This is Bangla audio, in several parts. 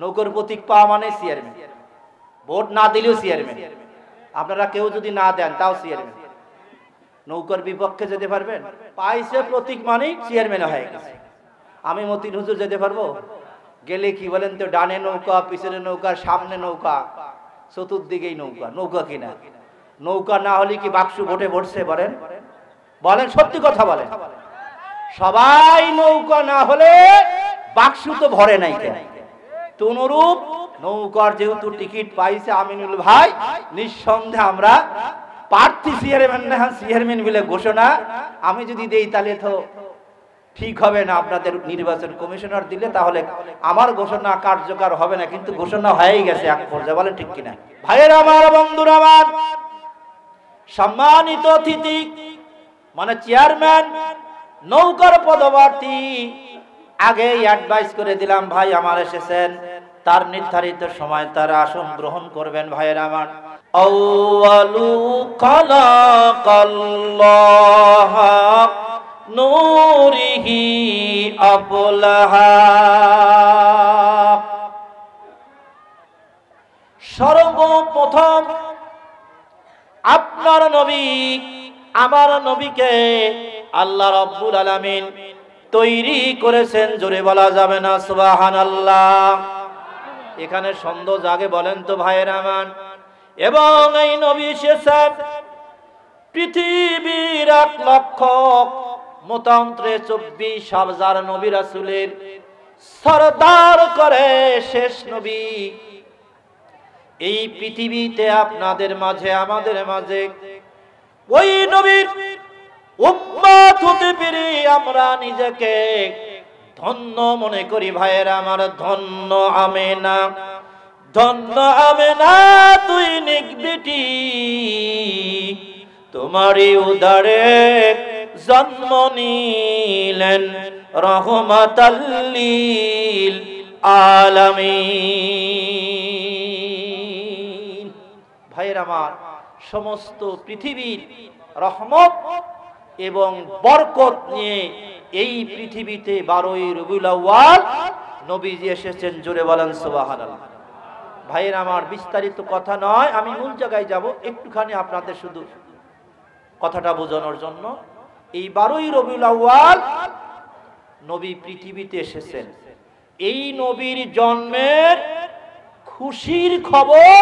নৌকর প্রতীক পাওয়া মানে চেয়ারম্যান ভোট না দিলেও চেয়ারম্যান আপনারা কেউ যদি না দেন তাও চেয়ারম্যান নৌকর বিপক্ষে যেতে পারবেন পাইছে প্রতীক মানেই চেয়ারম্যান হয়ে গেছে আমি মতিন হুজুর যেতে পারবো গেলে কি বলেন তো ডানে নৌকা পিছনে নৌকা সামনে নৌকা চতুর্দিকেই নৌকা নৌকা কিনা নৌকা না হলে কি বাক্স ভোটে ভরছে বলেন বলেন সত্যি কথা বলেন সবাই নৌকা না হলে বাক্স তো ভরে নাই কেন তনুরূপ নৌকার যেহেতু টিকিট পাইছে আমিনুল ভাই নিঃসন্দেহে আমরা প্রার্থী চেয়ারম্যান না চেয়ারম্যান বলে ঘোষণা আমি যদি দেই তাহলে তো ঠিক হবে না আপনাদের নির্বাচন কমিশনার দিলে তাহলে আমার ঘোষণা কার্যকর হবে না কিন্তু ঘোষণা হয়েই গেছে এক পর্যায়ে বলে ঠিক কিনা ভাইয়ের আমার বন্ধুর আমার সম্মানিত অতিথি মানে চেয়ারম্যান নৌকার পদবর্তী আগে অ্যাডভাইস করে দিলাম ভাই আমার এসেছেন তার নির্ধারিত সময় তার আসন গ্রহণ করবেন ভাইয়ের আমার আউয়ালু খালাকাল্লাহ নূরিহি সর্বপ্রথম আপনার নবী আমার নবীকে আল্লাহ রব্বুল আলামিন তৈরি করেছেন জোরে বলা যাবে না সুবাহান আল্লাহ এখানে সন্দেহ জাগে বলেন তো ভাইয়ের আমান এবং এই নবী শেষ পৃথিবীর এক লক্ষ মতন্ত্রে চব্বিশ হাজার নবী রাসুলের সরদার করে শেষ নবী এই পৃথিবীতে আপনাদের মাঝে আমাদের মাঝে ওই নবীর উম্মাত হতে পেরে আমরা নিজেকে ধন্য মনে করি ভাইয়ের আমার ধন্য আমে না ধন্য আমে না তুই বেটি তোমারই উদারে জন্ম নিলেন রহমাতাল্লিল আলামি ভাইয়ের আমার সমস্ত পৃথিবীর রহমত এবং বরকত নিয়ে এই পৃথিবীতে বারোই রবিউল আওয়াল নবীজি এসেছেন জোরে বলেন সুবহানাল্লাহ ভাইয়ের আমার বিস্তারিত কথা নয় আমি মূল জায়গায় যাব একটুখানি আপনাদের শুধু কথাটা বোঝানোর জন্য এই বারোই রবিউল আওয়াল নবী পৃথিবীতে এসেছেন এই নবীর জন্মের খুশির খবর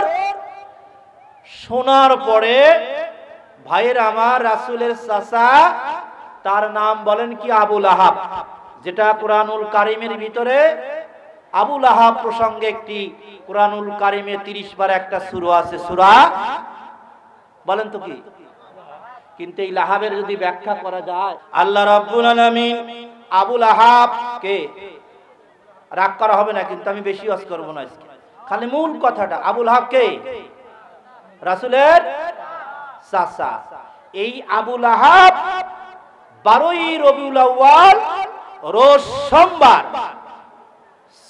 শোনার পরে ভাইয়ের আমার রাসুলের চাচা তার নাম বলেন কি আবুল আহাব যেটা কোরআনুল কারিমের ভিতরে আবুল আহাব প্রসঙ্গে একটি কোরআনুল কারিমে তিরিশ বার একটা সুর আছে সুরা বলেন তো কি কিন্তু এই লাহাবের যদি ব্যাখ্যা করা যায় আল্লাহ রাব্বুল আলামিন আবুল আহাব কে রাগ করা হবে না কিন্তু আমি বেশি অস করবো না আজকে খালি মূল কথাটা আবুল আহাব কে রাসুলের চাচা এই আবুল আহাব বারোই রবিউল আউয়াল রোজ সোমবার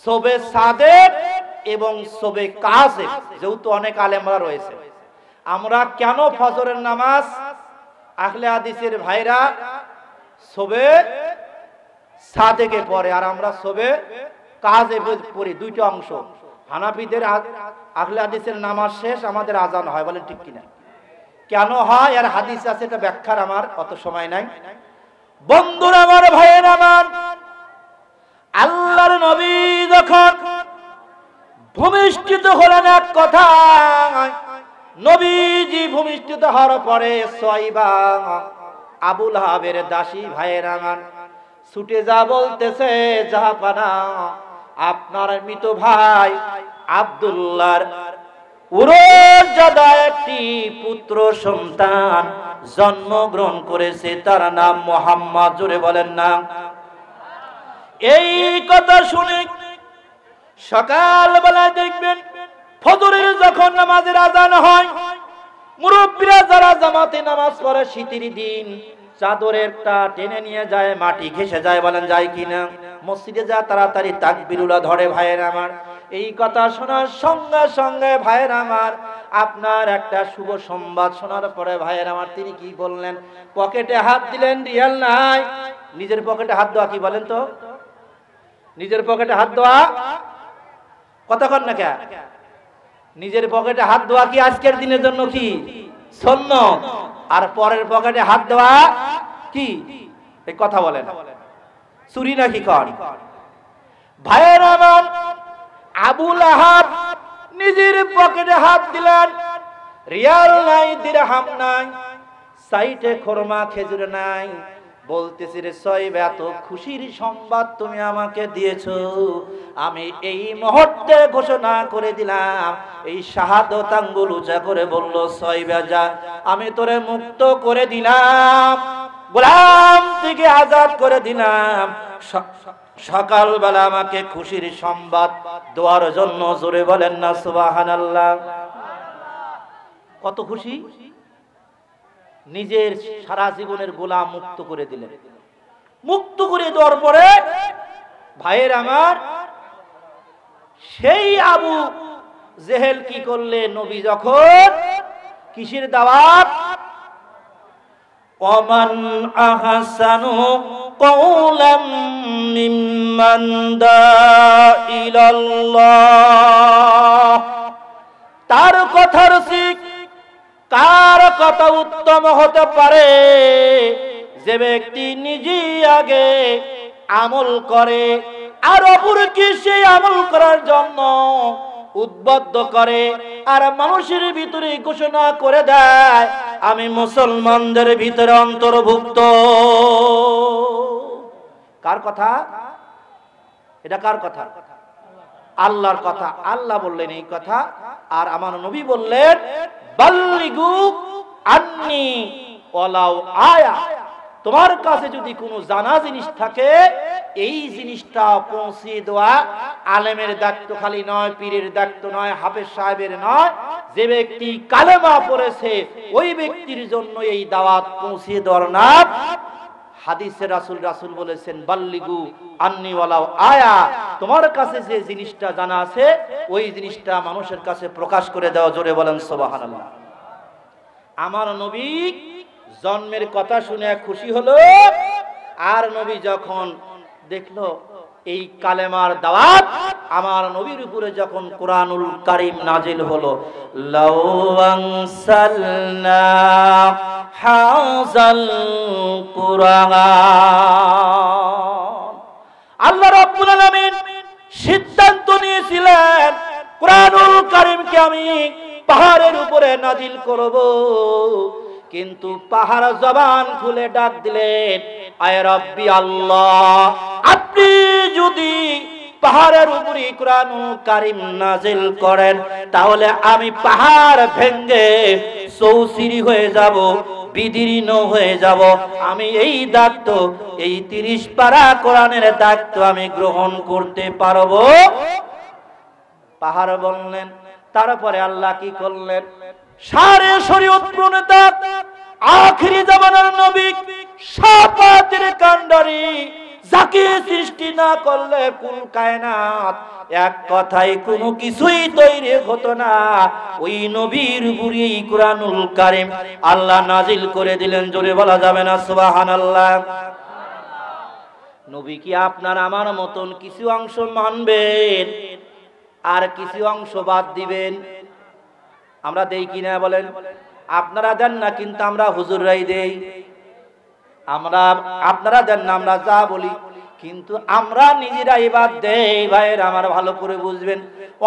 সবে সাদের এবং সবে কাজে যেহেতু অনেক আলেমরা রয়েছে আমরা কেন ফজরের নামাজ আহলে আদিসের ভাইরা সবে সাদেকে পড়ে আর আমরা সবে কাজে পড়ি দুইটা অংশ হানাফিদের আহলে আদিসের নামাজ শেষ আমাদের আজান হয় বলেন ঠিক কিনা কেন হয় আর হাদিস আছে এটা ব্যাখ্যার আমার অত সময় নাই বন্ধুর আমার ভাইয়ের আমার আল্লাহর নবী যখন ভূমিষ্ঠিত হলেন এক কথা নবীজি ভূমিষ্ঠিত হওয়ার পরে সয়বা আবুল হাবের দাসী ভাইয়ের আমার ছুটে যা বলতেছে জাহাপানা আপনার মৃত ভাই আবদুল্লার একটি পুত্র সন্তান জন্মগ্রহণ করেছে তার নাম মোহাম্মদ জোরে বলেন না এই কথা শুনে সকাল বেলায় দেখবেন ফজরের যখন নামাজের আজান হয় মুরব্বীরা যারা জামাতে নামাজ পড়ে শীতের দিন চাদরের টা টেনে নিয়ে যায় মাটি ঘেসে যায় বলেন যায় কিনা মসজিদে যা তাড়াতাড়ি তাকবিরুলা ধরে ভাইয়ের আমার এই কথা শোনার সঙ্গে সঙ্গে ভাইয়ের আমার আপনার একটা শুভ সংবাদ শোনার পরে ভাইয়ের আমার তিনি কি বললেন পকেটে হাত দিলেন রিয়াল নাই নিজের পকেটে হাত দেওয়া কি বলেন তো নিজের পকেটে হাত দেওয়া কতক্ষণ না কে নিজের পকেটে হাত দেওয়া কি আজকের দিনের জন্য কি সন্ন আর পরের পকেটে হাত দেওয়া কি এই কথা বলেন চুরি নাকি কর ভাইয়ের আমার আবুল আহাব নিজের পকেটে হাত দিলেন রিয়াল নাই দিরহাম নাই সাইটে খোরমা খেজুর নাই বলতেছি রে সয়েব এত খুশির সংবাদ তুমি আমাকে দিয়েছ আমি এই মুহূর্তে ঘোষণা করে দিলাম এই শাহাদত আঙ্গুল উঁচা করে বলল সয়েব যা আমি তোরে মুক্ত করে দিলাম গোলাম থেকে আজাদ করে দিলাম সকালবেলা আমাকে খুশির সংবাদ দেওয়ার জন্য জোরে বলেন না সুবাহান আল্লাহ কত খুশি নিজের সারা জীবনের গোলাম মুক্ত করে দিলেন মুক্ত করে দেওয়ার পরে ভাইয়ের আমার সেই আবু জেহেল কি করলে নবী যখন কিসের দাওয়াত অমান আহাসানু قولا ممن دعا إلى الله তার কথার শিখ কার কথা উত্তম হতে পারে যে ব্যক্তি নিজে আগে আমল করে আর কি সেই আমল করার জন্য উদ্বদ্ধ করে আর মানুষের ভিতরে ঘোষণা করে দেয় আমি মুসলমানদের ভিতরে অন্তর্ভুক্ত কার কথা এটা কার কথা আল্লাহর কথা আল্লাহ বললেন এই কথা আর আমার নবী বললেন বাল্লিগু আন্নি ওলাও আয়া তোমার কাছে যদি কোনো জানা জিনিস থাকে এই জিনিসটা পৌঁছে দেওয়া আলেমের দায়িত্ব খালি নয় পীরের দায়িত্ব নয় হাফেজ সাহেবের নয় যে ব্যক্তি কালেমা পড়েছে ওই ব্যক্তির জন্য এই দাওয়াত পৌঁছে দেওয়ার নাম হাদিসে রাসুল রাসুল বলেছেন বাল্লিগু আন্নিওয়ালাও আয়া তোমার কাছে যে জিনিসটা জানা আছে ওই জিনিসটা মানুষের কাছে প্রকাশ করে দেওয়া জোরে বলেন সোবাহান আমার নবী জন্মের কথা শুনে খুশি হলো আর নবী যখন দেখলো এই কালেমার দাওয়াত আমার নবীর উপরে যখন কোরআনুল কারিম নাজিল হলো হাজাল আল্লাহ রাব্বুল সিদ্ধান্ত নিয়েছিলেন কোরআনুল কারিমকে আমি পাহাড়ের উপরে নাজিল করব কিন্তু পাহাড় জবান খুলে ডাক দিলেন আয় রব্বি আল্লাহ আপনি যদি পাহাড়ের উপরে কোরআন কারিম নাজিল করেন তাহলে আমি পাহাড় ভেঙ্গে চৌচিরি হয়ে যাব বিদীর্ণ হয়ে যাব আমি এই দায়িত্ব এই তিরিশ পারা কোরআনের দায়িত্ব আমি গ্রহণ করতে পারবো পাহাড় বললেন তারপরে আল্লাহ কি করলেন সারে শরীয়ত প্রণেতা আখিরি জামানার নবী সাপাতের কান্ডারি যাকে সৃষ্টি না করলে কোন কায়নাত এক কথায় কোনো কিছুই তৈরি হতো না ওই নবীর বুড়ি কুরআনুল কারীম আল্লাহ নাজিল করে দিলেন জোরে বলা যাবে না সুবহানাল্লাহ নবী কি আপনার আমার মতন কিছু অংশ মানবেন আর কিছু অংশ বাদ দিবেন আমরা দেই কিনা বলেন আপনারা দেন না কিন্তু আমরা রাই দেই আমরা আপনারা দেন না আমরা যা বলি কিন্তু আমরা নিজেরা এবার দেই ভাইয়ের আমার ভালো করে বুঝবেন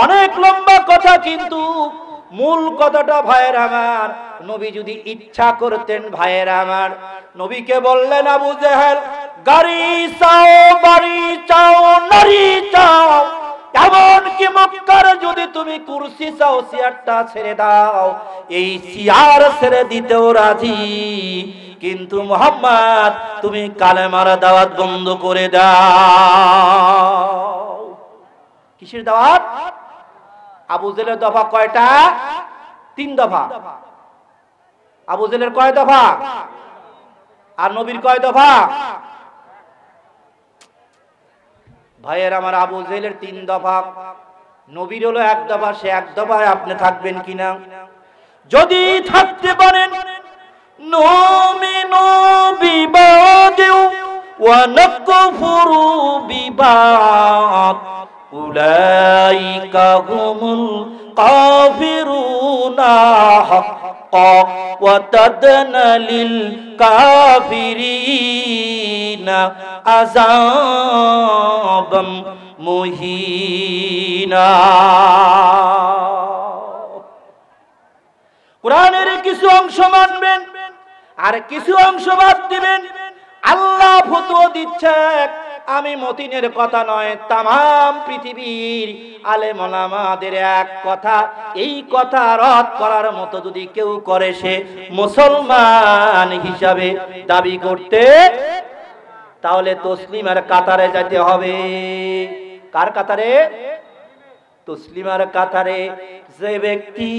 অনেক লম্বা কথা কিন্তু মূল কথাটা ভাইয়ের আমার নবী যদি ইচ্ছা করতেন ভাইয়ের আমার নবীকে বললেন আবু জেহেল গাড়ি চাও বাড়ি চাও নারী চাও এমনকি মক্কার যদি তুমি কুরসি চাও চেয়ারটা ছেড়ে দাও এই চেয়ার ছেড়ে দিতেও রাজি কিন্তু মোহাম্মদ তুমি কালে মারা দাওয়াত বন্ধ করে দাও কিসের দাওয়াত আবু জেলের দফা কয়টা তিন দফা আবু জেলের কয় দফা আর নবীর কয় দফা ভাইয়ের আমার আবু জেলের তিন দফা নবীর হলো এক দফা সে এক দফায় আপনি থাকবেন কিনা যদি থাকতে পারেন নমিনু القافرون حقا وتدن للكافرين عذابا مهينا কোরআনের কিছু অংশ মানবেন আর কিছু অংশ বাদ দিবেন আল্লাহ ফতো দিচ্ছে এক আমি মতিনের কথা নয় তাম পৃথিবীর আলে মোলামাদের এক কথা এই কথা রদ করার মতো যদি কেউ করে সে মুসলমান হিসাবে দাবি করতে তাহলে তসলিমার কাতারে যেতে হবে কার কাতারে তসলিমার কাতারে যে ব্যক্তি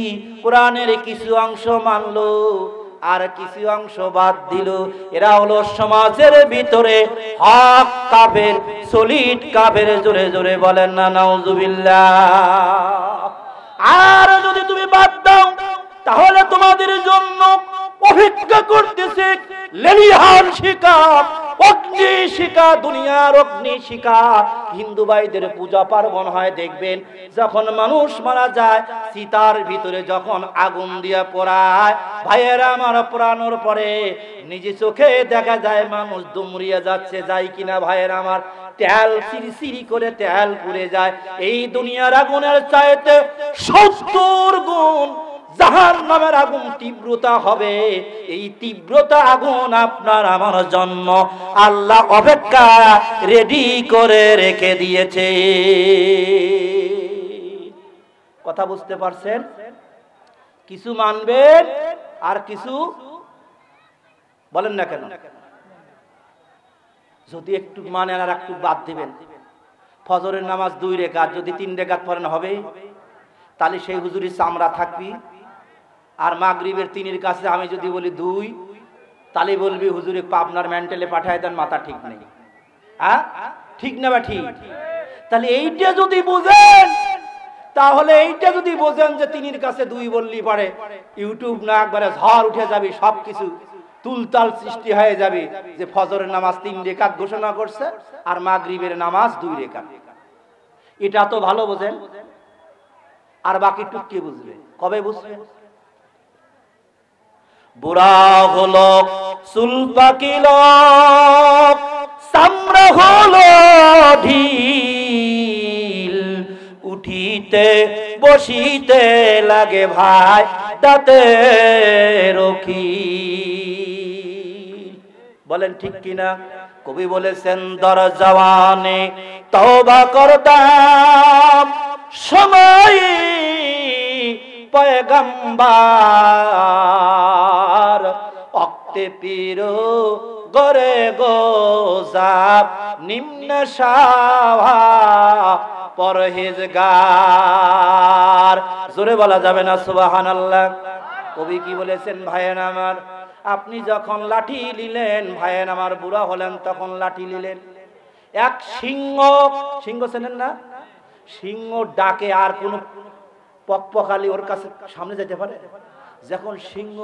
কোরআনের কিছু অংশ মানলো আর কিছু অংশ বাদ দিল এরা হলো সমাজের ভিতরে হক কাবের সলিড কাফের জোরে জোরে বলেন না নাউজুবিল্লা আর যদি তুমি বাদ দাও তাহলে তোমাদের জন্য অপেক্ষা করতেছে লেলিহান শিকা অগ্নি শিকা দুনিয়ার অগ্নি শিকা হিন্দু ভাইদের পূজা পার্বণ হয় দেখবেন যখন মানুষ মারা যায় সীতার ভিতরে যখন আগুন ভাইয়েরা আমার পোড়ানোর পরে নিজে চোখে দেখা যায় মানুষ দুমরিয়া যাচ্ছে যায় কিনা ভাইয়ের আমার তেল সিরি সিরি করে তেল পুড়ে যায় এই দুনিয়ার আগুনের চাইতে সত্তর গুণ জাহার নামের আগুন তীব্রতা হবে এই তীব্রতা আগুন আপনার আমার জন্ম আল্লাহ অপেক্ষা রেডি করে রেখে দিয়েছে কথা বুঝতে পারছেন কিছু মানবেন আর কিছু বলেন না কেন যদি একটু মানেন আর একটু বাদ দিবেন ফজরের নামাজ দুই রেখা যদি তিন রেখা পড়েন হবে তাহলে সেই হুজুরি চামড়া থাকবি আর মাগরিবের তিনের কাছে আমি যদি বলি দুই তাহলে বলবি হুজুরে পাবনার মেন্টালে পাঠায় দেন মাথা ঠিক নেই হ্যাঁ ঠিক না বা ঠিক তাহলে এইটা যদি বুঝেন তাহলে এইটা যদি বোঝেন যে তিনির কাছে দুই বললি পারে ইউটিউব না একবারে ঝড় উঠে যাবে সবকিছু তুলতাল সৃষ্টি হয়ে যাবে যে ফজরের নামাজ তিন রেখাত ঘোষণা করছে আর মাগরিবের নামাজ দুই রেখা এটা তো ভালো বোঝেন আর বাকি টুককে বুঝবে কবে বুঝবে বুড়া হলো চুল পাকিল চামড়া হলো ঢিল উঠিতে বসিতে লাগে ভাই তাতে রকি বলেন ঠিক কিনা কবি বলেছেন দর জওয়ানে তবা করতাম সময় পয়গম্বার অক্তে পিরো গরে গোজাব নিম্ন সাভা পরহেজগার জোরে বলা যাবে না সুবাহান আল্লাহ কবি কি বলেছেন ভাইয়ের আমার আপনি যখন লাঠি নিলেন ভাইয়ের আমার বুড়া হলেন তখন লাঠি নিলেন এক সিংহ সিংহ চেনেন না সিংহ ডাকে আর কোনো পকপকালি ওর কাছে সামনে যেতে পারে যখন সিংহ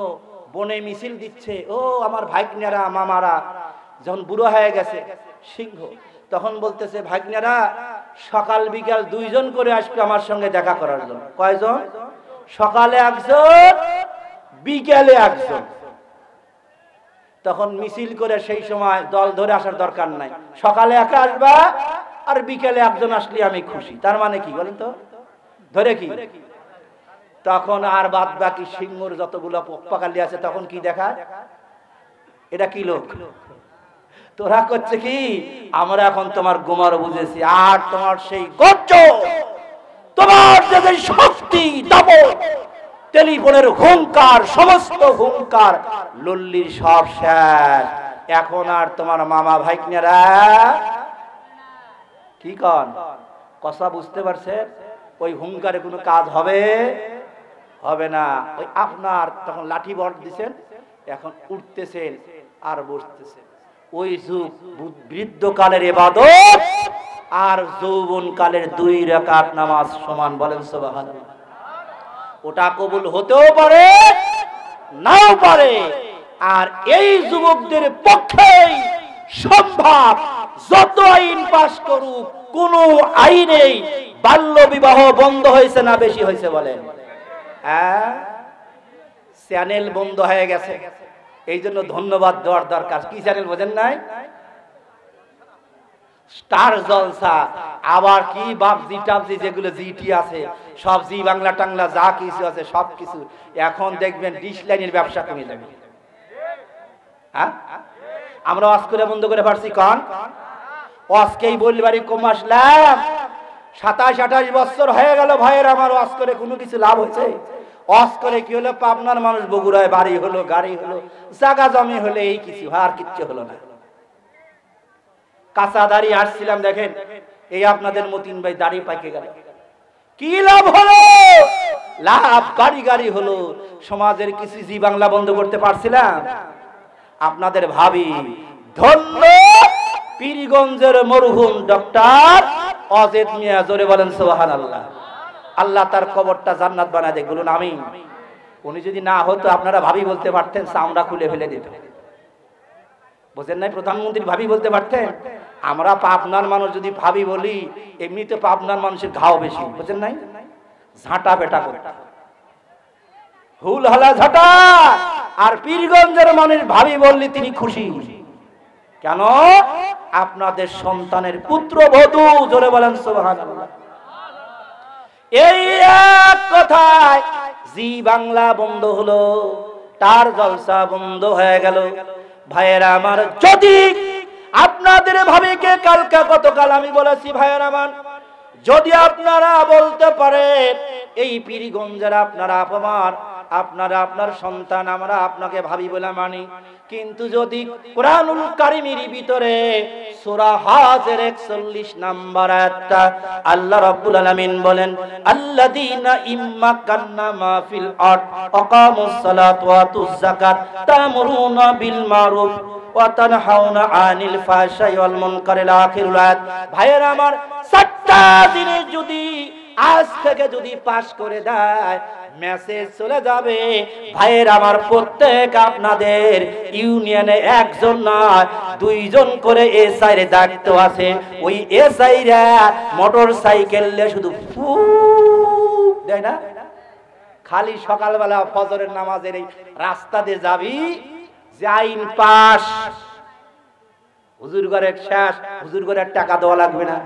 বনে মিছিল দিচ্ছে ও আমার ভাইকনারা মামারা যখন বুড়ো হয়ে গেছে সিংহ তখন বলতেছে ভাইকনারা সকাল বিকাল দুইজন করে আসবে আমার সঙ্গে দেখা করার জন্য কয়জন সকালে একজন বিকালে একজন তখন মিছিল করে সেই সময় দল ধরে আসার দরকার নাই সকালে একা আসবা আর বিকেলে একজন আসলে আমি খুশি তার মানে কি বলেন তো ধরে কি তখন আর বাদ বাকি সিংহর যতগুলো পপ্পাকালি আছে তখন কি দেখা এটা কি লোক তোরা করছে কি আমরা এখন তোমার গোমার বুঝেছি আর তোমার সেই গর্জ তোমার যে শক্তি দাব টেলিফোনের হুঙ্কার সমস্ত হুঙ্কার লল্লির সব শেষ এখন আর তোমার মামা ভাই কি কন কথা বুঝতে পারছে ওই হুঙ্কারে কোনো কাজ হবে হবে না ওই আপনার তখন লাঠি বট দিছেন এখন উঠতেছেন আর বসতেছেন ওই যুগ বৃদ্ধকালের এবাদত আর যৌবন কালের দুই রাকাত নামাজ সমান বলেন সোবাহান ওটা কবুল হতেও পারে নাও পারে আর এই যুবকদের পক্ষে সম্ভব যত আইন পাশ করুক কোন আইনেই বাল্য বিবাহ বন্ধ হয়েছে না বেশি হয়েছে বলেন হ্যাঁ চ্যানেল বন্ধ হয়ে গেছে এই জন্য ধন্যবাদ দেওয়ার দরকার কি চ্যানেল বোঝেন নাই স্টার জলসা আবার কি বাপজি টাপজি যেগুলো জিটি আছে সব জি বাংলা টাংলা যা কিছু আছে সব কিছু এখন দেখবেন ডিশ লাইনের ব্যবসা কমে যাবে হ্যাঁ আমরা আজ করে বন্ধ করে পারছি কন অসকেই বাড়ি কম আসলাম সাতাশ আঠাশ বছর হয়ে গেল ভাইয়ের আমার অস করে কোনো কিছু লাভ হয়েছে অস করে কি হলো পাবনার মানুষ বগুড়ায় বাড়ি হলো গাড়ি হলো জাগা জমি হলে এই কিছু আর কিচ্ছু হলো না কাঁচা দাঁড়িয়ে আসছিলাম দেখেন এই আপনাদের মতিন ভাই দাঁড়িয়ে পাকে গেল কি লাভ হলো লাভ গাড়ি গাড়ি হলো সমাজের কিছু জি বাংলা বন্ধ করতে পারছিলাম আপনাদের ভাবি ধন্য পীরগঞ্জের মরহুম ডক্টর অজেদ মিয়া জোরে বলেন সোহান আল্লাহ আল্লাহ তার কবরটা জান্নাত বানায় দেয় বলুন আমি উনি যদি না হতো আপনারা ভাবি বলতে পারতেন চামড়া খুলে ফেলে দিত বোঝেন নাই প্রধানমন্ত্রী ভাবি বলতে পারতেন আমরা পাবনার মানুষ যদি ভাবি বলি এমনিতে পাবনার মানুষের ঘাও বেশি বোঝেন নাই ঝাঁটা বেটা করে হুল হালা ঝাঁটা আর পীরগঞ্জের মানুষ ভাবি বললি তিনি খুশি খুশি কেন আপনাদের সন্তানের পুত্র বধু জোরে বলেন সোহান এই এক কথায় জি বাংলা বন্ধ হলো তার জলসা বন্ধ হয়ে গেল ভাইয়েরা আমার যদি আপনাদের ভাবিকে কালকে গতকাল আমি বলেছি ভাইয়ের আমার যদি আপনারা বলতে পারেন এই পিরিগঞ্জের আপনারা আপমার আপনারা আপনার সন্তান আমরা আপনাকে ভাবি বলে মানি কিন্তু যদি কোরআনুল কারিমের ভিতরে সূরা হাজের 41 নাম্বার আয়াতটা আল্লাহ রাব্বুল আলামিন বলেন আল্লাযীনা ইম্মা কান্না ফিল আরদ আকামুস সালাত ওয়া আতুজ যাকাত তামুরুনা বিল মারুফ ওয়া তানহাউনা আনিল ফাহশাই ওয়াল মুনকার আখিরুল আয়াত ভাইয়েরা আমার সাতটা দিনে যদি আজ থেকে যদি পাশ করে দেয় মেসেজ চলে যাবে ভাইয়ের আমার প্রত্যেক আপনাদের ইউনিয়নে একজন নয় দুইজন করে এ এর দায়িত্ব আছে ওই এসআইরা মোটর সাইকেল শুধু দেয় না খালি সকালবেলা ফজরের নামাজের এই রাস্তা দিয়ে যাবি যাইন পাশ হুজুর ঘরের শেষ হুজুর ঘরের টাকা দেওয়া লাগবে না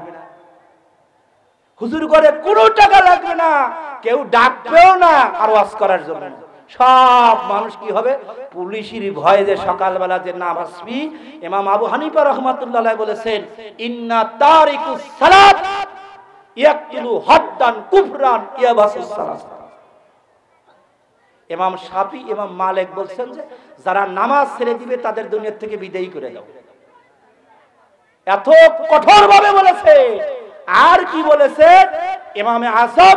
হুজুর করে কোনো টাকা লাগবে না কেউ ডাকবেও না আর ওয়াজ করার জন্য সব মানুষ কি হবে পুলিশের ভয়ে যে সকালবেলা যে নাম আসবি এমাম আবু হানিফা রহমাতুল্লাহ বলেছেন ইন্না তারিকু সালাত ইয়াকিলু হদ্দান কুফরান ইয়াবাসুস সালাত ইমাম শাফি ইমাম মালিক বলছেন যে যারা নামাজ ছেড়ে দিবে তাদের দুনিয়া থেকে বিদায়ী করে দাও এত কঠোরভাবে বলেছে আর কি বলেছে ইমামে আসব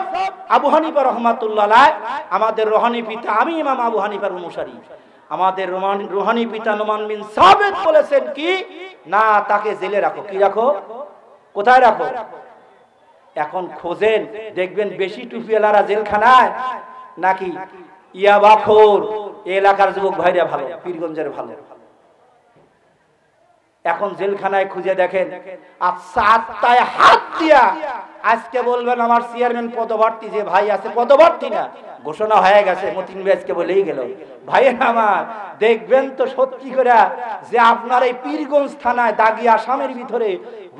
আবু হানিফা রহমাতুল্লাহ আমাদের রোহানি পিতা আমি ইমাম আবু হানিফার অনুসারী আমাদের রোহানি পিতা নোমান বিন সাবেদ বলেছেন কি না তাকে জেলে রাখো কি রাখো কোথায় রাখো এখন খোঁজেন দেখবেন বেশি টুপিওয়ালারা জেলখানায় নাকি ইয়াবাখোর এলাকার যুবক ভাইরা ভালো পীরগঞ্জের ভালো এখন জেলখানায় খুঁজে দেখেন আচ্ছা আত্মায় হাত দিয়া আজকে বলবেন আমার চেয়ারম্যান পদবর্তী যে ভাই আছে পদবর্তী না ঘোষণা হয়ে গেছে মতিন আজকে বলেই গেল ভাই আমার দেখবেন তো সত্যি করে যে আপনার এই পীরগঞ্জ থানায় দাগি আসামের ভিতরে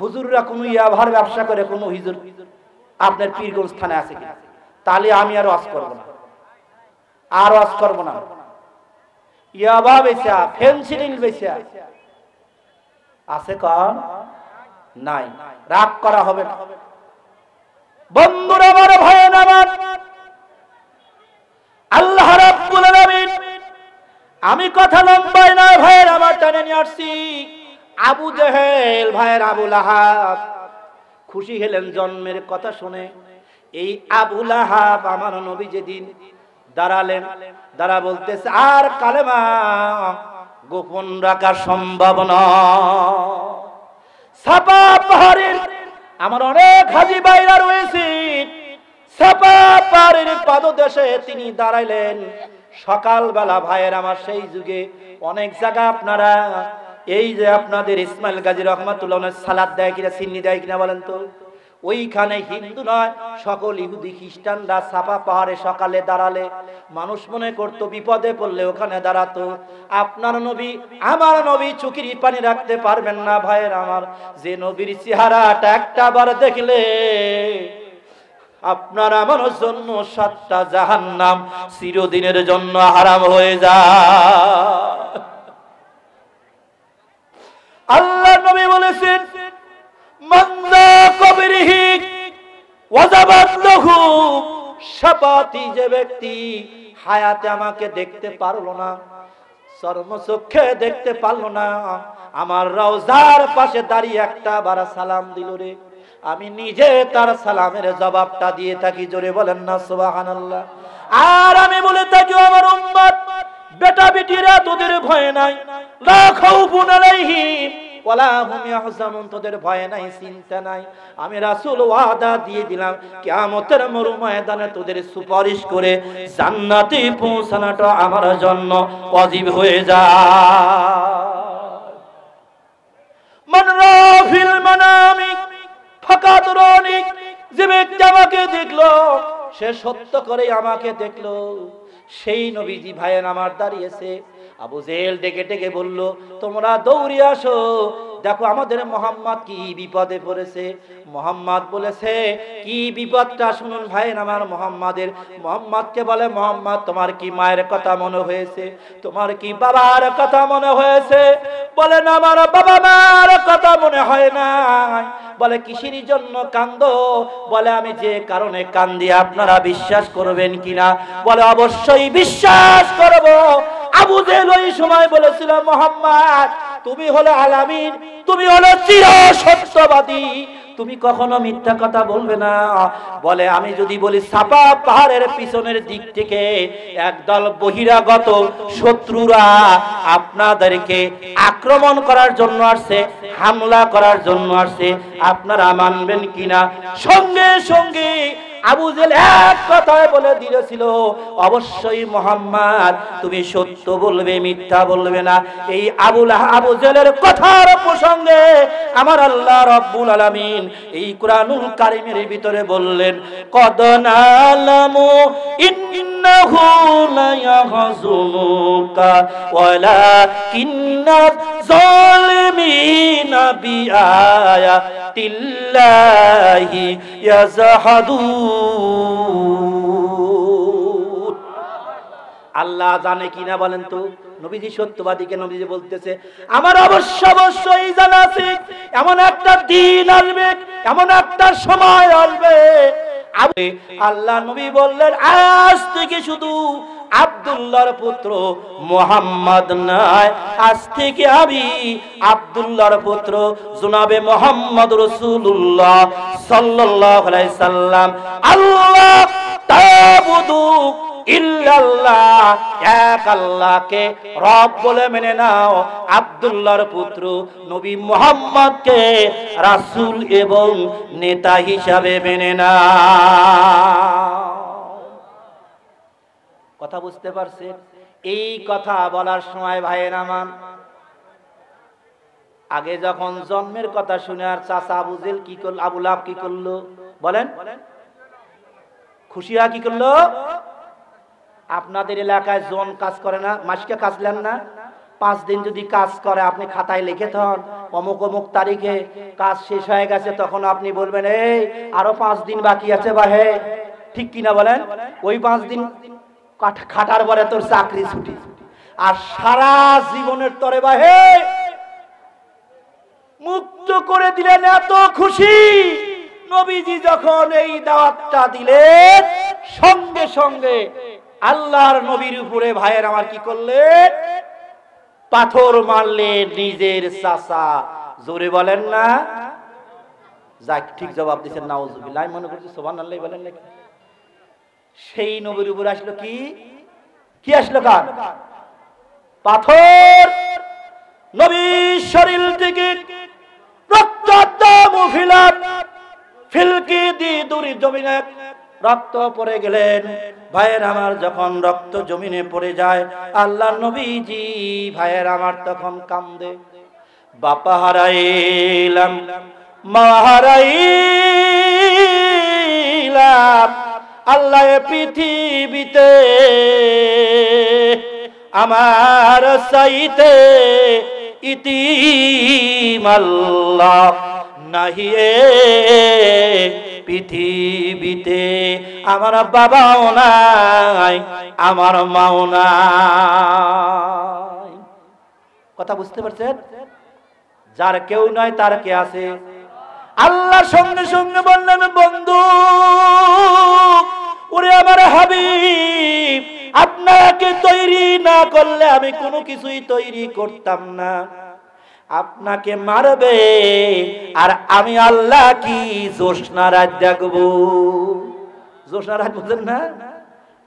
হুজুররা কোনো ইয়াভার ব্যবসা করে কোনো হুজুর আপনার পীরগঞ্জ থানায় আছে কিনা তাহলে আমি আর ওয়াজ করবো না আর ওয়াজ করবো না ইয়াবা বেচা ফেন্সিলিন বেচা আছে কম নাই রাগ করা হবে না বন্ধুর আমার ভয় আমার আল্লাহ আমি কথা লম্বাই না ভাইয়ের আমার টানে নিয়ে আসছি আবু জেহেল ভাইয়ের আবু লাহাব খুশি হলেন জন্মের কথা শুনে এই আবু লাহাব আমার নবী যেদিন দাঁড়ালেন দাঁড়া বলতেছে আর কালেমা গোপন রাখার সম্ভাবনা ছাপা পাহাড়ের আমার অনেক হাজি বাইরা রয়েছে সাপা পাহাড়ের পাদদেশে তিনি দাঁড়াইলেন সকালবেলা ভাইয়ের আমার সেই যুগে অনেক জায়গা আপনারা এই যে আপনাদের ইসমাইল গাজী রহমাতুল্লাহ সালাদ দেয় কিনা চিন্নি দেয় কিনা বলেন তো ওইখানে হিন্দু নয় সকল ইহুদি খ্রিস্টানরা সাপা পাহাড়ে সকালে দাঁড়ালে মানুষ মনে করতো বিপদে পড়লে ওখানে দাঁড়াতো আপনার নবী আমার নবী চুকির পানি রাখতে পারবেন না ভাইয়ের আমার যে নবীর চেহারাটা একটা বার দেখলে আপনার আমার জন্য সাতটা জাহান নাম চিরদিনের জন্য হারাম হয়ে যা আল্লাহ নবী বলেছেন মান্দা কবিরিহি ওয়াজাবাত লহু সাপাতি যে ব্যক্তি হায়াতে আমাকে দেখতে পারলো না চর্মচক্ষে দেখতে পারলো না আমার রওজার পাশে দাঁড়িয়ে একটা বারা সালাম দিল রে আমি নিজে তার সালামের জবাবটা দিয়ে থাকি জোরে বলেন না সুবহানাল্লাহ আর আমি বলে থাকি আমার উম্মত বেটা বেটিরা তোদের ভয় নাই লা খাউফুন আলাইহিম তোদের ভয় নাই চিন্তা নাই আমি ওয়াদা দিয়ে দিলাম মরু ময়দানে তোদের সুপারিশ করে আমার জন্য হয়ে সে সত্য করে আমাকে দেখলো সেই নবীজি ভাইয়ের আমার দাঁড়িয়েছে আবু জেল ডেকে ডেকে বলল তোমরা দৌড়ে আসো দেখো আমাদের মোহাম্মদ কি বিপদে পড়েছে মোহাম্মদ বলেছে কি বিপদটা শুনুন ভাই আমার মোহাম্মদের মোহাম্মদকে বলে মোহাম্মদ তোমার কি মায়ের কথা মনে হয়েছে তোমার কি বাবার কথা মনে হয়েছে বলে না আমার বাবা মার কথা মনে হয় না বলে কিসের জন্য কান্দ বলে আমি যে কারণে কান্দি আপনারা বিশ্বাস করবেন কিনা বলে অবশ্যই বিশ্বাস করব আবু জেল ওই সময় বলেছিল মোহাম্মদ তুমি হলো আলামিন তুমি হলো চির সত্যবাদী তুমি কখনো মিথ্যা কথা বলবে না বলে আমি যদি বলি সাপা পাহাড়ের পিছনের দিক থেকে একদল বহিরাগত শত্রুরা আপনাদেরকে আক্রমণ করার জন্য আসছে হামলা করার জন্য আসছে আপনারা মানবেন কিনা সঙ্গে সঙ্গে আবু জেল এক কথায় বলে দিয়েছিল অবশ্যই মোহাম্মদ তুমি সত্য বলবে মিথ্যা বলবে না এই আবুল আবু জেলের কথার প্রসঙ্গে আমার আল্লাহ রব্বুল আলামিন এই কুরআনুল কারিমের ভিতরে বললেন কদ নালামু ইন্নাহু লা ইয়াহজুমুকা ওয়ালা কিন্না জালিমিনা বিআয়াতিল্লাহি ইয়াজহাদুন আল্লাহ জানে না বলেন তো নবীজি সত্যবাদীকে নবীজি বলতেছে আমার অবশ্য অবশ্যই জানা আছে এমন একটা দিন আসবে এমন একটা সময় আসবে আল্লাহ নবী বললেন আজ থেকে শুধু আবদুল্লার পুত্র মোহাম্মদ নয় আজ থেকে আমি আবদুল্লার পুত্র জুনাবে মোহাম্মদ রসুল্লাহ সাল্লাহ সাল্লাম আল্লাহ রাসুল রব বলে মেনে নাও পুত্র নবী রাসূল এবং নেতা হিসাবে মেনে নাও কথা বুঝতে পারছে এই কথা বলার সময় ভাইয়ের আমার আগে যখন জন্মের কথা শুনে আর চাচা আবুজেল কি করল আবুল আব কি করলো বলেন খুশিয়া কি করলো আপনাদের এলাকায় জন কাজ করে না মাসকে কাজ লেন না পাঁচ দিন যদি কাজ করে আপনি খাতায় লিখে থন অমুক অমুক তারিখে কাজ শেষ হয়ে গেছে তখন আপনি বলবেন এই আরো পাঁচ দিন বাকি আছে বা হে ঠিক কিনা বলেন ওই পাঁচ দিন খাটার পরে তোর চাকরি ছুটি আর সারা জীবনের তরে বাহে মুক্ত করে দিলেন এত খুশি নবীজি যখন এই দাওয়াতটা দিলেন সঙ্গে সঙ্গে আল্লাহর নবীর উপরে ভাইয়ের আমার কি করলেন পাথর মারলে নিজের চাষা জোরে বলেন না যাক ঠিক জবাব দিচ্ছেন না মনে করছি সোবান আল্লাহ বলেন নাকি সেই নবীর উপর আসলো কি কি আসলো কার পাথর নবী শরীর থেকে রক্ত গেলেন ভাইয়ের আমার যখন রক্ত জমিনে পড়ে যায় আল্লাহ নবীজি ভাইয়ের আমার তখন কান্দে বাপা হারাইলাম মা হারাইলাম আল্লাহ পৃথিবীতে আমার সাইতে ইতিমাল্লা নাহি পৃথিবীতে আমার বাবাও নাই আমার মাও নাই কথা বুঝতে পারছেন যার কেউ নয় তার কে আছে আল্লাহ সঙ্গে সঙ্গে বললেন বন্ধু ওরে আমার হাবিব আপনাকে তৈরি না করলে আমি কোনো কিছুই তৈরি করতাম না আপনাকে মারবে আর আমি আল্লাহ কি জোসনা রাত দেখব জোসনা রাত বলছেন না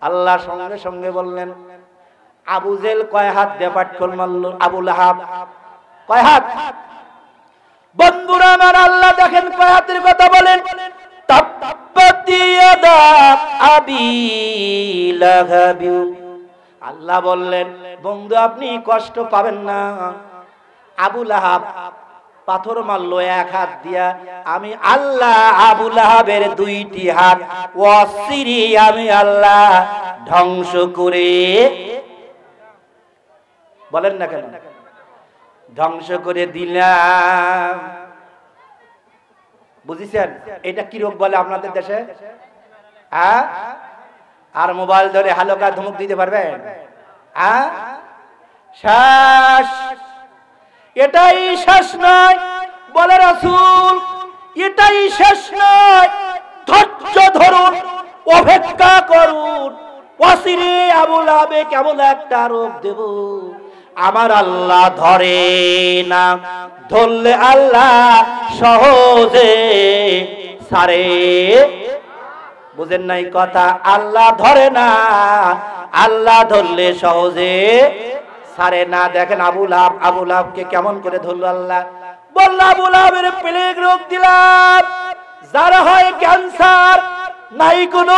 আল্লাহ সঙ্গে সঙ্গে বললেন আবু জেল কয় হাত দিয়ে পাটকল মারল আবুল হাব কয় হাত বন্ধুরা আমার আল্লাহ দেখেন কয়াতের কথা বলেন আল্লাহ বললেন বন্ধু আপনি কষ্ট পাবেন না আবুল আহাব পাথর মারলো এক হাত দিয়া আমি আল্লাহ আবুল আহাবের দুইটি হাত অসিরি আমি আল্লাহ ধ্বংস করে বলেন না কেন ধ্বংস করে দিলাম বুঝেছেন এটা কি রোগ বলে আপনাদের দেশে হ্যাঁ আর মোবাইল ধরে হালকা ধমক দিতে পারবেন হ্যাঁ শ্বাস এটাই শেষ নয় বলে রাসুল এটাই শেষ নয় ধৈর্য ধরুন অপেক্ষা করুন অসিরে আবুল আবে কেমন একটা রোগ দেব আমার আল্লাহ ধরে না ধরলে আল্লাহ সহজে সারে বুঝেন নাই কথা আল্লাহ ধরে না আল্লাহ ধরলে সহজে সারে না দেখেন আবুল আব আবুল আবকে কেমন করে ধরলো আল্লাহ বললো আবুল আবের প্লেগ রোগ দিলাম যারা হয় ক্যান্সার নাই কোনো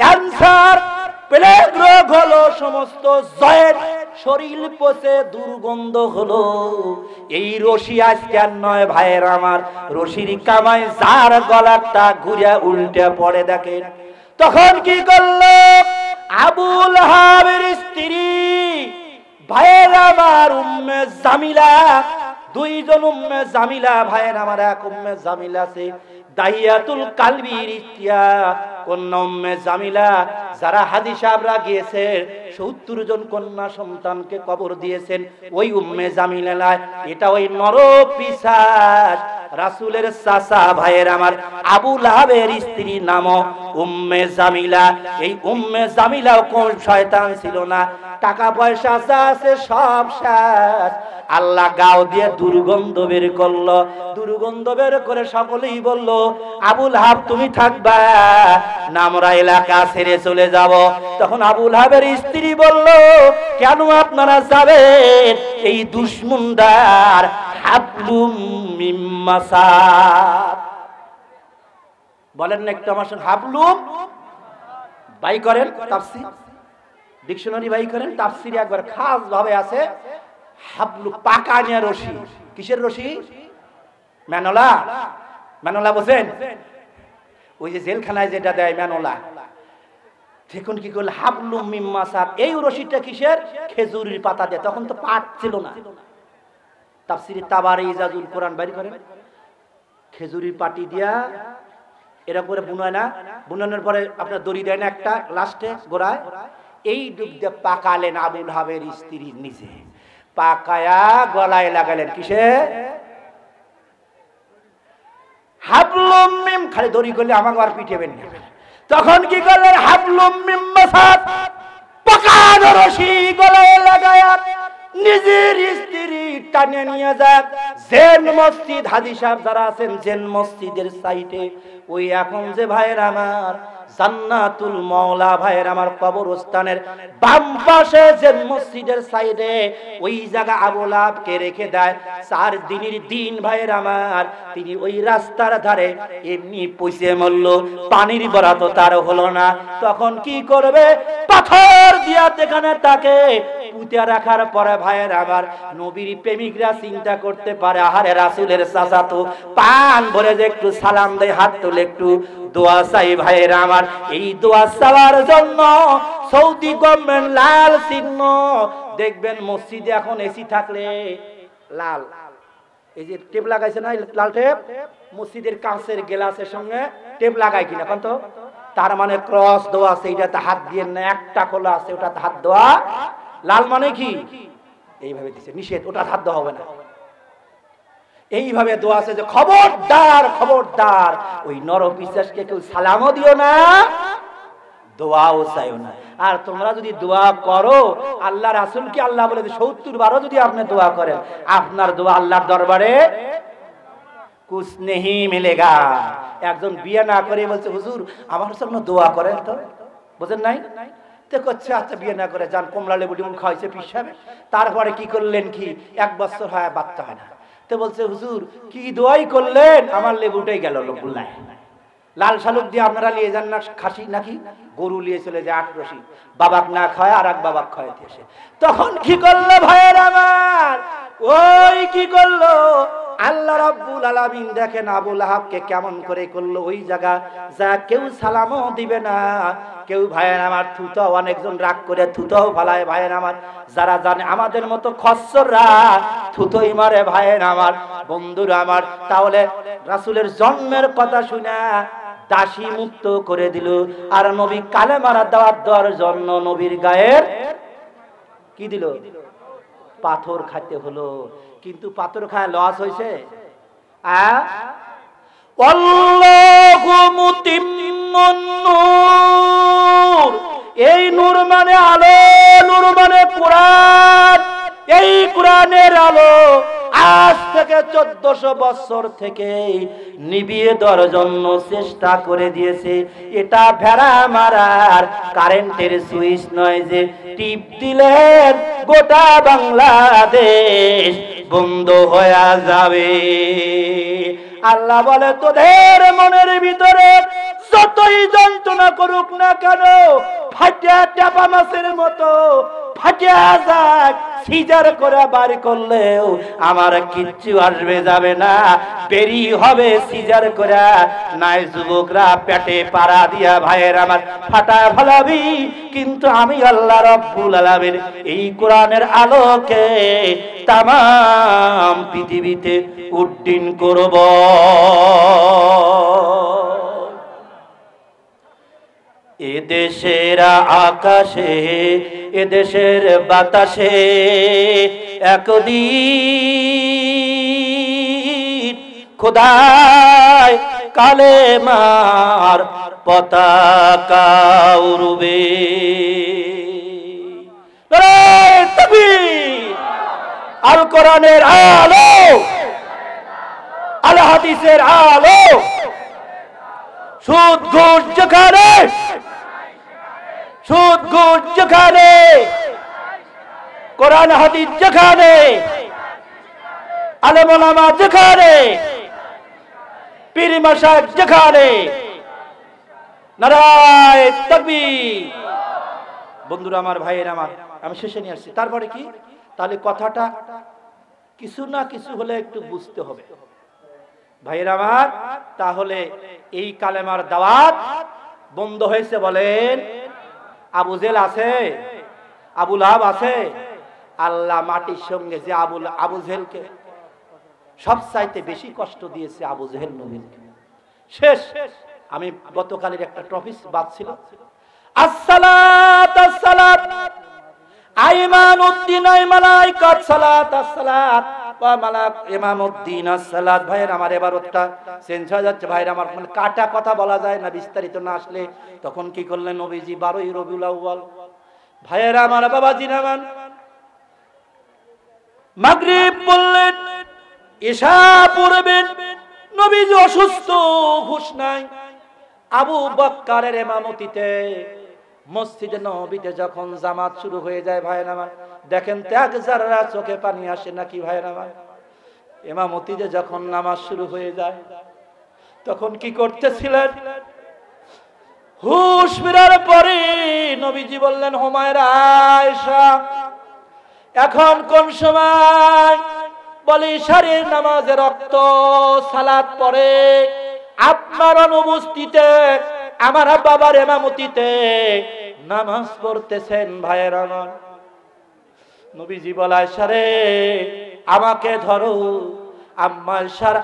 ক্যান্সার প্লেগ রোগ হলো সমস্ত জয়ের শরীর পচে দুর্গন্ধ হলো এই রশি আজকে নয় ভাইয়ের আমার রশির কামায় যার গলাটা ঘুরে উল্টে পড়ে দেখেন তখন কি করলো আবুল হাবের স্ত্রী ভাইয়ের আমার উম্মে জামিলা দুইজন উম্মে জামিলা ভাইয়ের আমার এক উম্মে জামিলা সে দাহিয়াতুল কালবির ইতিহাস কন্যা জামিলা যারা হাজি গিয়েছে সত্তর জন কন্যা সন্তানকে কবর দিয়েছেন ওই উম্মে জামিলায় এটা ওই নর পিসাস রাসুলের ভাইয়ের আমার স্ত্রী নাম উম্মে জামিলা এই উম্মে জামিলাও কোন শয়তান ছিল না টাকা পয়সা আছে সব আল্লাহ গাও দিয়ে দুর্গন্ধ বের করলো দুর্গন্ধ বের করে সকলেই বলল আবুল হাব তুমি থাকবা আমরা এলাকা ছেড়ে চলে যাব তখন আবুল হাবের স্ত্রী বলল কেন আপনারা যাবেন এই দুশ্মনদার হাবলুম বলেন না একটু আমার সঙ্গে হাবলুম বাই করেন তাপসি ডিকশনারি বাই করেন তাপসির একবার খাস ভাবে আছে হাবলু পাকা নিয়ে রশি কিসের রশি ম্যানলা ম্যানলা বোঝেন ওই যে জেলখানায় যেটা দেয় ম্যানোলা দেখুন কি করল হাবলুম মিম্মা এই রশিটা কিসের খেজুরির পাতা দেয় তখন তো পাট ছিল না তাফসির তাবার ইজাজুল কোরআন বাইর করেন খেজুরির পাটি দিয়া এরা করে বুনায় না বুনানোর পরে আপনার দড়ি দেয় না একটা লাস্টে গোড়ায় এই ডুব দিয়ে পাকালেন আবুল হাবের স্ত্রী নিজে পাকায়া গলায় লাগালেন কিসে হাবলুম মিম খালি দড়ি করলে আমাকে আর পিঠেবেন না তখন কি করলেন হাবলুম মাসাদ পকান রশি গলায় লাগায়া নিজের স্ত্রী টানে নিয়ে যাক জেন মসজিদ হাদিসাব যারা আছেন জেন মসজিদের সাইটে ওই এখন যে ভাইয়ের আমার জান্নাতুল মওলা ভাইয়ের আমার কবরস্থানের বাম পাশে যে মসজিদের সাইডে ওই জায়গা আবু লাবকে রেখে দেয় চার দিনের দিন ভাইয়ের আমার তিনি ওই রাস্তার ধারে এমনি পুষে মরলো পানির বরাত তার হলো না তখন কি করবে পাথর দিয়া যেখানে তাকে পুঁতে রাখার পরে ভাইয়ের আমার নবীর প্রেমিকরা চিন্তা করতে পারে আহারে রাসুলের চাচা তো পান বলে যে একটু সালাম দেয় হাত তুলে একটু দোয়া চাই ভাইয়ের আমার এই দোয়া চাওয়ার জন্য সৌদি গভর্নমেন্ট লাল চিহ্ন দেখবেন মসজিদে এখন এসি থাকলে লাল এই যে টেপ লাগাইছে না লাল টেপ মসজিদের কাঁচের গেলাসের সঙ্গে টেপ লাগায় কিনা তো তার মানে ক্রস দেওয়া আছে এটা হাত দিয়ে না একটা খোলা আছে ওটাতে হাত দেওয়া লাল মানে কি এইভাবে দিছে নিষেধ ওটা খাদ্য হবে না এইভাবে দোয়া আছে যে খবরদার খবরদার ওই নর বিশ্বাসকে কেউ সালামও দিও না দোয়াও চাইও না আর তোমরা যদি দোয়া করো আল্লাহ রাসুলকে আল্লাহ বলে সত্তর বারো যদি আপনি দোয়া করেন আপনার দোয়া আল্লাহর দরবারে কুছ নেহি মিলেগা একজন বিয়ে না করে বলছে হুজুর আমার জন্য দোয়া করেন তো বোঝেন নাই তে করছে আচ্ছা বিয়ে না করে যান কমলা লেবু লেবু খাওয়াইছে পিস সাহেব তারপরে কি করলেন কি এক বছর হয় বাচ্চা হয় না তো বলছে হুজুর কি দোয়াই করলেন আমার লেবুটাই গেল লোকগুলায় লাল শালুক দিয়ে আপনারা নিয়ে যান না খাসি নাকি গরু নিয়ে চলে যায় আট রশি বাবাক না খায় আর এক বাবাক খায় এসে তখন কি করলো ভাইয়ের আমার ওই কি করলো আল্লাহ রাব্বুল আলামিন দেখেন আবু লাহাবকে কেমন করে করলো ওই জায়গা যা কেউ সালামও দিবে না কেউ ভাইয়ের আমার থুতো অনেকজন রাগ করে থুতো ফালায় ভাইয়ের আমার যারা জানে আমাদের মতো খসররা থুতোই মারে ভাইয়ের আমার বন্ধুরা আমার তাহলে রাসূলের জন্মের কথা শুনে দাসী মুক্ত করে দিল আর নবী কালে মারা দেওয়ার দেওয়ার জন্য নবীর গায়ের কি দিল পাথর খাইতে হলো কিন্তু পাথর খায় লস হয়েছে এই নূর মানে আলো নূর মানে কোরআন এই কোরআনের আলো আজ থেকে চোদ্দশো বছর থেকে নিবিয়ে দর জন্য চেষ্টা করে দিয়েছে এটা ভেড়া মারার কারেন্টের সুইচ নয় যে টিপ দিলেন গোটা বাংলাদেশ বন্ধ হয়ে যাবে আল্লাহ বলে তোদের মনের ভিতরে যতই যন্ত্রণা করুক না কেন ফাটিয়া টেপা মাছের মতো ফাটিয়া যাক সিজার করে বার করলেও আমার কিচ্ছু আসবে যাবে না বেরি হবে সিজার করে নাই যুবকরা পেটে পাড়া দিয়া ভাইয়ের আমার ফাটা ভালাবি কিন্তু আমি আল্লাহ রব্বুল আলামিন এই কোরআনের আলোকে তাম পৃথিবীতে উড্ডীন করব এ দেশেরা আকাশে এদেশের বাতাসে একদিন খোদায় কালে মার পতাকা উরুবে আল কোরআনের আলো আল হাদিসের আলো সুদ ঘুষ যেখানে সুদ গুড় যেখানে কোরআন হাদিস যেখানে আলমলামা যেখানে পীর মশাক যেখানে নারায় তকবি বন্ধুরা আমার ভাইয়ের আমার আমি শেষে নিয়ে আসছি তারপরে কি তাহলে কথাটা কিছু না কিছু হলে একটু বুঝতে হবে ভাইয়ের আমার তাহলে এই কালেমার দাওয়াত বন্ধ হয়েছে বলেন আবু জেল আছে আবুল হাব আছে আল্লাহ মাটির সঙ্গে যে আবুল আবু জেলকে সবচাইতে বেশি কষ্ট দিয়েছে আবু জেহেল নবীকে শেষ আমি গতকালের একটা টপিস বাঁচছিলাম আসসালাত আইমান উদ্দিন আইমালাইকাত সালাত আসসালাত মানে কাটা কথা বলা যায় না বিস্তারিত না আসলে তখন কি করলেন বারোই রবিউল আমার বাবা জিনামান বললেন পড়বেন অসুস্থ ঘুষ নাই আবু বক্কারের মসজিদে নবীতে যখন জামাত শুরু হয়ে যায় ভাইয়ের আমার দেখেন ত্যাগ যারা চোখে পানি আসে নাকি ভাইয়ের আমার এমামতি যে যখন নামাজ শুরু হয়ে যায় তখন কি করতেছিলেন হুশ ফিরার পরে নবীজি বললেন হোমায়ের আয়সা এখন কোন সময় বলি ইশারের নামাজে রক্ত সালাত পরে আপনার অনুপস্থিতে আমার বাবার এমামতিতে নামাজ পড়তেছেন ভাইয়ের আমার নবীজি বলায় সারে আমাকে ধরো আমার সার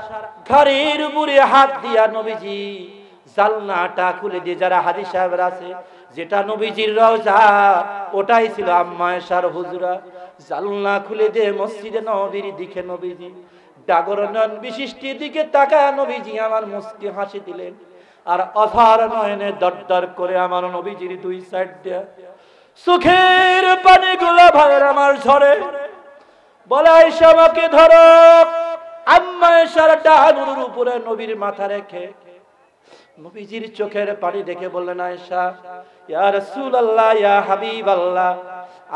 ঘরের উপরে হাত দিয়া নবীজি জালনাটা খুলে দিয়ে যারা হাজির সাহেবরা আছে যেটা নবীজির রওজা ওটাই ছিল আম্মায় সার হুজুরা জালনা খুলে দিয়ে মসজিদে নবীর দিকে নবীজি ডাগরনন বিশিষ্টির দিকে তাকা নবীজি আমার মুসকি হাসি দিলেন আর অধার নয়নে দর করে আমার নবীজির দুই সাইড দেয়া সুখের পানিগুলো ভাইয়ের আমার ঝরে বলে আইসা আমাকে ধরো আম্মায় এসার ডাহানুর উপরে নবীর মাথা রেখে নবীজির চোখের পানি দেখে বললেন আয়েশা ইয়া রাসূলুল্লাহ ইয়া হাবিব আল্লাহ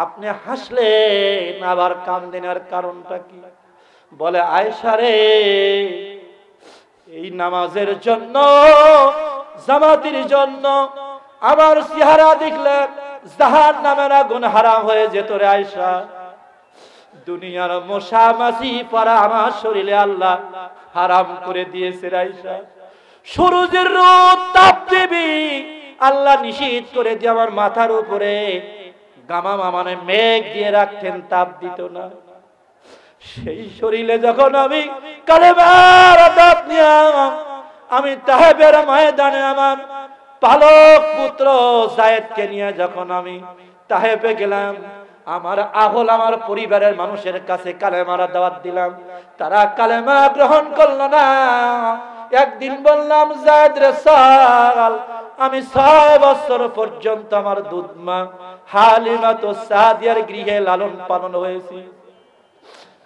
আপনি হাসলেন আবার কান্দেনার কারণটা কি বলে আয়েশা রে এই নামাজের জন্য জামাতের জন্য আমার চেহারা দেখলেন জাহার নামের আগুন হারাম হয়ে যেত রে আয়সা দুনিয়ার মশা মাসি পারা আমার শরীরে আল্লাহ হারাম করে দিয়েছে আয়সা সূর্যের রোদ তাপ দেবি আল্লাহ নিষিদ্ধ করে দিয়ে আমার মাথার উপরে গামা মামানে মেঘ দিয়ে রাখতেন তাপ দিত না সেই শরীরে যখন আমি কালেমার তাপ নিয়ে আমি তাহেবের ময়দানে আমার পালক পুত্র জায়েদকে নিয়ে যখন আমি তাহেবে গেলাম আমার আহল আমার পরিবারের মানুষের কাছে কালেমার দাওয়াত দিলাম তারা কালেমা গ্রহণ করলো না একদিন বললাম জায়দ রে সাল আমি ছয় বছর পর্যন্ত আমার দুধ মা হালিমা তো সাদিয়ার গৃহে লালন পালন হয়েছি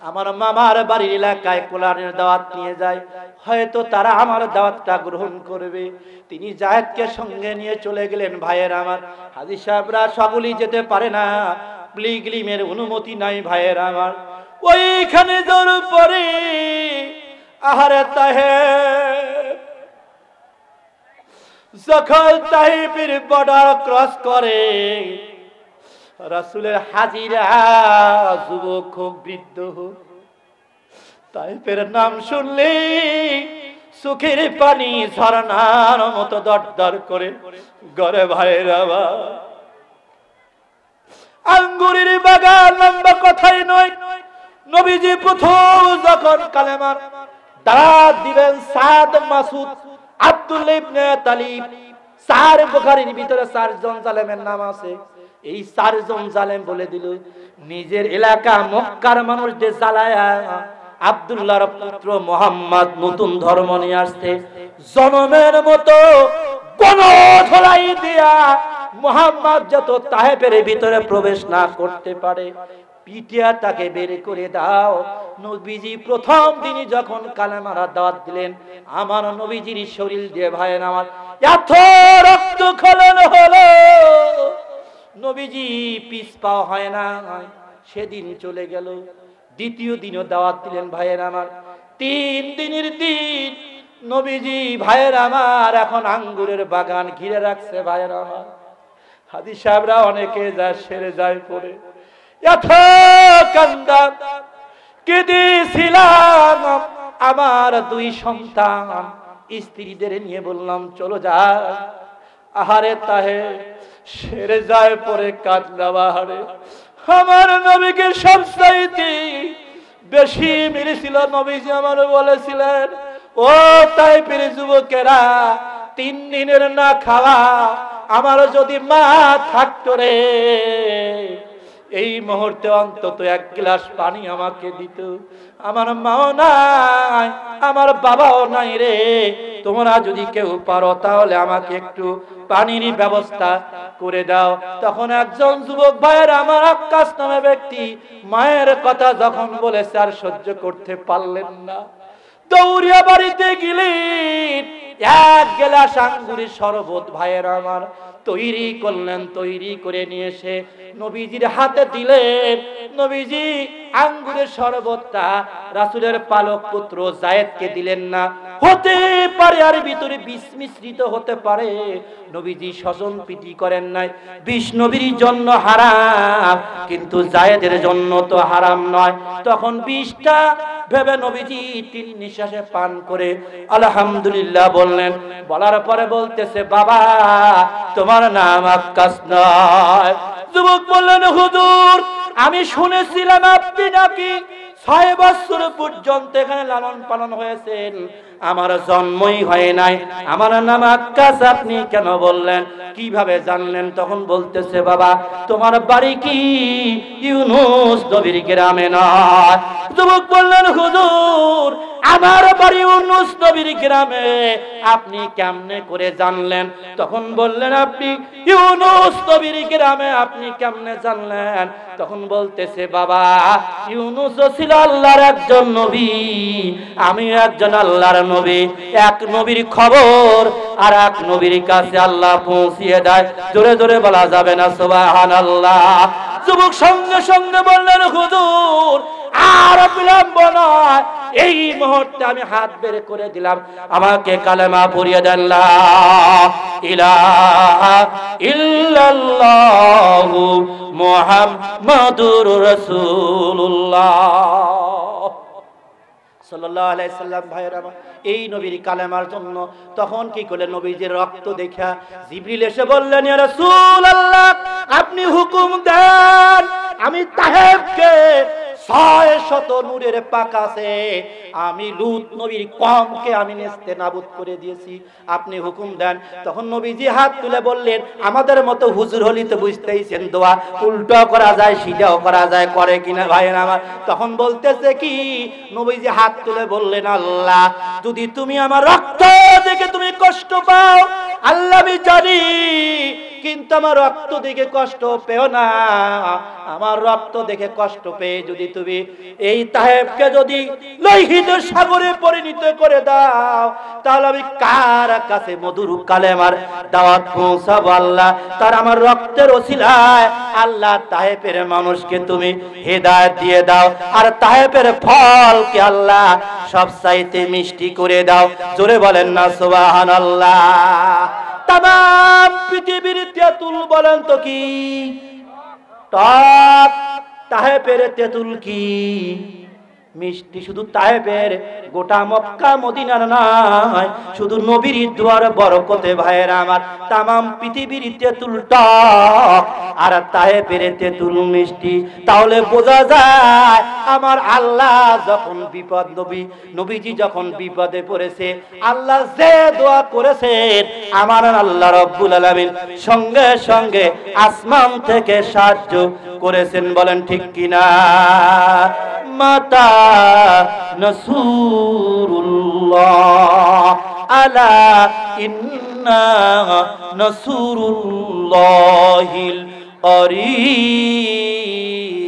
আমার মামার বাড়ির এলাকায় কোরআনের দাওয়াত নিয়ে যায় হয়তো তারা আমার দাওয়াতটা গ্রহণ করবে তিনি জাহেদকে সঙ্গে নিয়ে চলে গেলেন ভাইয়ের আমার হাজি সাহেবরা সকলেই যেতে পারে না প্লিগলিমের অনুমতি নাই ভাইয়ের আমার ওইখানে জোর পরে আহারে তাহে যখন তাহিবের বর্ডার ক্রস করে রাসুলের হাজিরা যুবক খুব বৃদ্ধ হোক তাইপের নাম শুনলে সুখের পানি ঝরনার মতো দরদার করে গড়ে ভাই বা আঙ্গুরের বাগান লম্বা কথাই নয় নবীজি প্রথম যখন কালেমার দাঁড়া দিবেন সাদ মাসুদ আব্দুল ইবনে তালিব সার বুখারীর ভিতরে সার জঞ্জালেমের নাম আছে এই চারজন জালেম বলে দিল নিজের এলাকা মক্কার মানুষদের জ্বালায়া আবদুল্লাহর পুত্র মোহাম্মদ নতুন ধর্ম নিয়ে আসছে জনমের মতো গণধলাই দিয়া মোহাম্মদ যত তাহেবের ভিতরে প্রবেশ না করতে পারে পিটিয়া তাকে বের করে দাও নবীজি প্রথম দিনই যখন কালেমারা দাঁত দিলেন আমার নবীজির শরীর দিয়ে ভাইয়ের আমার এত রক্ত খলন হলো নবীজি পাওয়া হয় না সেদিন চলে গেল দ্বিতীয় দিনও দাওয়াত দিলেন ভাইয়ের আমার তিন দিনের দিন নবীজি ভাইয়ের আমার এখন আঙ্গুরের বাগান ঘিরে রাখছে ভাইয়ের আমার হাদি সাহেবরা অনেকে যা সেরে যায় পরে এত কান্দা কেঁদেছিলাম আমার দুই সন্তান স্ত্রীদের নিয়ে বললাম চলো যা আহারে তাহে ছেড়ে যায় পরে কাটলাবাহারে আমার নবীকে সবসাইতে বেশি মিলেছিল নবীজি আমার বলেছিলেন ও তাই পেরে যুবকেরা তিন দিনের না খাওয়া আমার যদি মা থাকত রে এই মুহূর্তে অন্তত এক গ্লাস পানি আমাকে দিত আমার মাও নাই আমার বাবাও নাই রে তোমরা যদি কেউ পারো তাহলে আমাকে একটু পানির ব্যবস্থা করে দাও তখন একজন যুবক ভাইয়ের আমার আকাশ নামে ব্যক্তি মায়ের কথা যখন বলেছে আর সহ্য করতে পারলেন না দৌড়িয়া বাড়িতে গেলি এক গেলা সাংগুরি সরবত ভাইয়ের আমার তৈরি করলেন তৈরি করে নিয়ে এসে নবীজির হাতে দিলেন নবীজি আঙ্গুরের শরবতটা রাসুলের পালক পুত্র জায়েদকে দিলেন না হতে পারে আর ভিতরে বিষ হতে পারে নবীজি স্বজন প্রীতি করেন নাই বিশ নবীর জন্য হারাম কিন্তু জায়েদের জন্য তো হারাম নয় তখন বিষটা ভেবে নবীজি তিন নিঃশ্বাসে পান করে আলহামদুলিল্লাহ বললেন বলার পরে বলতেছে বাবা তোমার নাম আকাশ নয় যুবক বললেন হুজুর আমি শুনেছিলাম আপনি নাকি ছয় বছর পর্যন্ত এখানে লালন পালন হয়েছেন আমার জন্মই হয় নাই আমার নাম আকাশ আপনি কেন বললেন কিভাবে জানলেন তখন বলতেছে বাবা তোমার বাড়ি কি ইউনুস নবীর গ্রামে নয় যুবক বললেন হুজুর আমার বাড়ি ইউনুস গ্রামে আপনি কেমনে করে জানলেন তখন বললেন আপনি ইউনুস নবীর গ্রামে আপনি কেমনে জানলেন তখন বলতেছে বাবা ইউনুস ছিল আল্লাহর একজন নবী আমি একজন আল্লাহর নবী এক নবীর খবর আর এক নবীর কাছে আল্লাহ পৌঁছিয়ে দেয় জোরে জোরে বলা যাবে না সুবহানাল্লাহ যুবক সঙ্গে সঙ্গে বললেন হুজুর আর বিলম্ব নয় এই মুহূর্তে আমি হাত বের করে দিলাম আমাকে কালেমা পড়িয়ে দেন ইলাহা এই নবীর কালেমার জন্য তখন কি করলেন নবীজির রক্ত দেখা জিবরিল এসে বললেন আপনি হুকুম দেন আমি তাহেবকে ছয় শত নূরের পাক আছে আমি লুত নবীর কমকে আমি নেস্তে নাবুদ করে দিয়েছি আপনি হুকুম দেন তখন নবীজি হাত তুলে বললেন আমাদের মতো হুজুর হলি তো বুঝতেইছেন দোয়া উল্টো করা যায় সিটাও করা যায় করে কিনা ভাইয়ের আমার তখন বলতেছে কি নবীজি হাত তুলে বললেন আল্লাহ যদি তুমি আমার রক্ত দেখে তুমি কষ্ট পাও আল্লাহ আমি জানি কিন্তু আমার রক্ত দেখে কষ্ট পেও না আমার রক্ত দেখে কষ্ট পেয়ে যদি তুমি এই তাহেবকে যদি লোহিত সাগরে পরিণত করে দাও তাহলে আমি কার কাছে মধুর কালেমার দাওয়াত পৌঁছাবো আল্লাহ তার আমার রক্তের ওসিলায় আল্লাহ তাহেবের মানুষকে তুমি হেদায়ত দিয়ে দাও আর তাহেবের ফলকে আল্লাহ সব সাইতে মিষ্টি করে দাও জোরে বলেন না সুবহানাল্লাহ তাম পৃথিবীর তেঁতুল বলেন তো কি টক তাহে পেরে তেঁতুল কি মিষ্টি শুধু তায়েবের গোটা মক্কা মদিনার নয় শুধু নবীর দুয়ার বরকতে ভাইয়ের আমার তামাম পৃথিবীর তেঁতুল টক আর তায়েবের তেঁতুল মিষ্টি তাহলে বোঝা যায় আমার আল্লাহ যখন বিপদ নবী নবীজি যখন বিপদে পড়েছে আল্লাহ যে দোয়া করেছেন আমার আল্লাহ রব্বুল আলমিন সঙ্গে সঙ্গে আসমান থেকে সাহায্য করেছেন বলেন ঠিক কিনা মাতা نصور الله الا انا نصور الله القريب